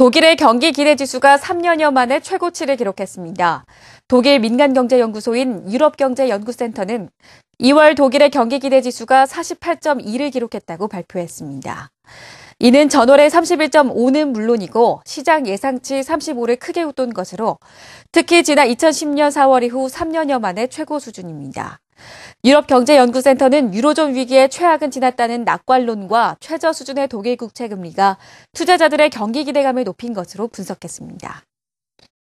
독일의 경기 기대 지수가 3년여 만에 최고치를 기록했습니다. 독일 민간경제연구소인 유럽경제연구센터는 2월 독일의 경기 기대 지수가 48.2를 기록했다고 발표했습니다. 이는 전월의 31.5는 물론이고 시장 예상치 35를 크게 웃돈 것으로 특히 지난 2010년 4월 이후 3년여 만에 최고 수준입니다. 유럽경제연구센터는 유로존 위기의 최악은 지났다는 낙관론과 최저 수준의 독일 국채 금리가 투자자들의 경기 기대감을 높인 것으로 분석했습니다.